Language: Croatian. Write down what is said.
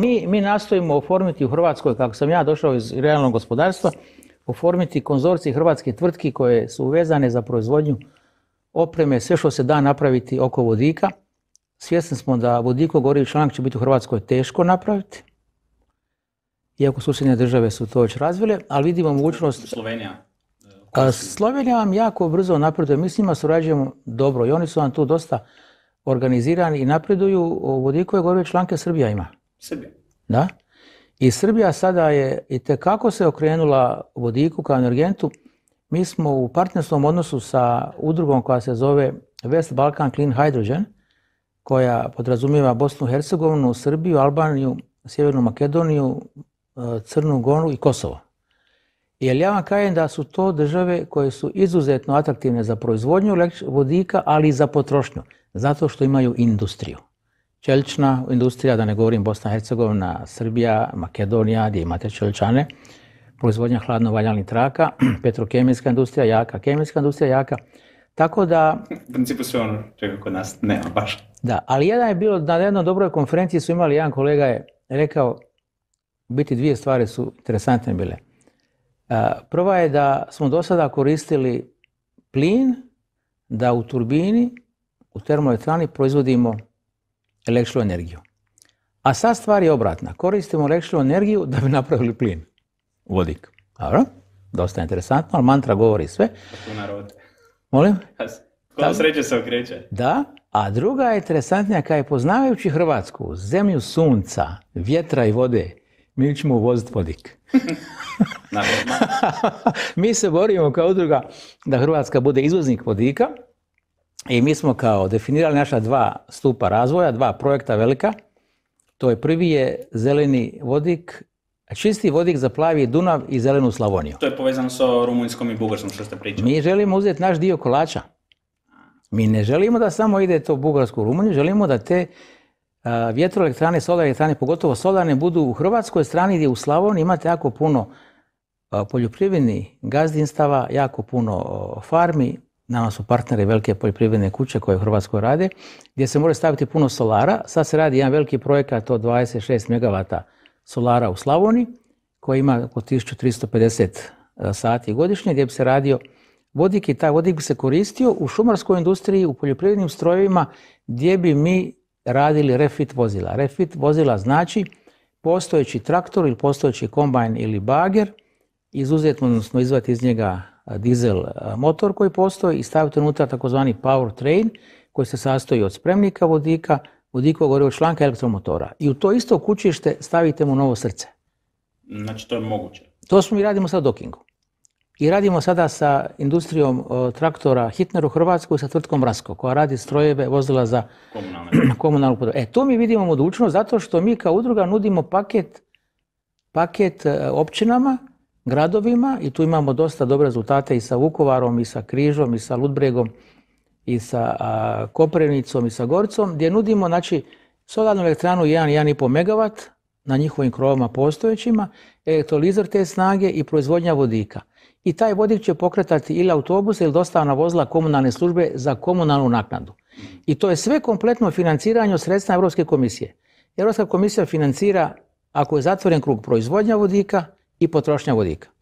Mi, nastojimo oformiti u Hrvatskoj, kako sam ja došao iz realnog gospodarstva, oformiti konzorcij Hrvatske tvrtki koje su uvezane za proizvodnju opreme, sve što se da napraviti oko vodika. Svjesni smo da vodiko gori članak će biti u Hrvatskoj teško napraviti, iako susjedne države su to već razvile, ali vidimo mogućnost... Slovenija. Slovenija vam jako brzo napreduje, mi s njima surađujemo dobro i oni su vam tu dosta organizirani i napreduju, vodikove gorive članke Srbija ima. Srbija. Da. I Srbija sada je i kako se okrenula vodiku kao energentu. Mi smo u partnerskom odnosu sa udrugom koja se zove West Balkan Clean Hydrogen, koja podrazumijeva Bosnu i Hercegovinu, Srbiju, Albaniju, Sjevernu Makedoniju, e, Crnu Gonu i Kosovo. Jer ja vam kajem da su to države koje su izuzetno atraktivne za proizvodnju vodika, ali i za potrošnju, zato što imaju industriju čelična industrija, da ne govorim Bosna, Hercegovina, Srbija, Makedonija, gdje imate Čelčane, proizvodnja hladno valjanih traka, petrokemijska industrija jaka, kemijska industrija jaka. Tako da... U principu sve ono kod nas nema baš. Da, ali jedan je bilo, na jednoj dobroj konferenciji su imali, jedan kolega je rekao, biti dvije stvari su interesantne bile. E, prva je da smo do sada koristili plin da u turbini, u termoelektrani proizvodimo električnu energiju. A sad stvar je obratna. Koristimo električnu energiju da bi napravili plin. Vodik. Dobro? Dosta interesantno, ali mantra govori sve. Narod. Molim? Kako pa pa sreće se okreće. Da, a druga je interesantnija, kada je poznavajući Hrvatsku, zemlju sunca, vjetra i vode, mi ćemo uvoziti vodik. mi se borimo kao udruga da Hrvatska bude izvoznik vodika, i mi smo kao definirali naša dva stupa razvoja, dva projekta velika. To je prvi je zeleni vodik, čisti vodik za plavi Dunav i zelenu Slavoniju. To je povezano sa rumunjskom i bugarskom što ste pričali. Mi želimo uzeti naš dio kolača. Mi ne želimo da samo ide to bugarsku Rumuniju, želimo da te vjetroelektrane, solarne elektrane, pogotovo solarne, budu u Hrvatskoj strani gdje u Slavoniji imate jako puno poljoprivrednih gazdinstava, jako puno farmi, nama su partneri velike poljoprivredne kuće koje u Hrvatskoj rade, gdje se može staviti puno solara. Sad se radi jedan veliki projekat od 26 MW solara u Slavoniji, koji ima oko 1350 e, sati godišnje, gdje bi se radio vodik i taj vodik bi se koristio u šumarskoj industriji, u poljoprivrednim strojevima, gdje bi mi radili refit vozila. Refit vozila znači postojeći traktor ili postojeći kombajn ili bager, izuzetno odnosno izvati iz njega dizel motor koji postoji i stavite unutra takozvani power train koji se sastoji od spremnika vodika, vodikovog od članka elektromotora. I u to isto kućište stavite mu novo srce. Znači to je moguće. To smo i radimo sad dokingu. I radimo sada sa industrijom traktora Hitner u Hrvatskoj sa tvrtkom Rasko, koja radi strojeve, vozila za komunalnu podrobu. E, to mi vidimo mogućnost zato što mi kao udruga nudimo paket, paket e, općinama gradovima i tu imamo dosta dobre rezultate i sa Vukovarom i sa Križom i sa Ludbregom i sa Koprenicom, i sa Gorcom gdje nudimo znači solarnu elektranu 1, 1,5 MW na njihovim krovama postojećima, elektrolizor te snage i proizvodnja vodika. I taj vodik će pokretati ili autobuse ili dostavna vozila komunalne službe za komunalnu naknadu. I to je sve kompletno financiranje od sredstva Europske komisije. Europska komisija financira, ako je zatvoren krug proizvodnja vodika, i potrošnja vodika.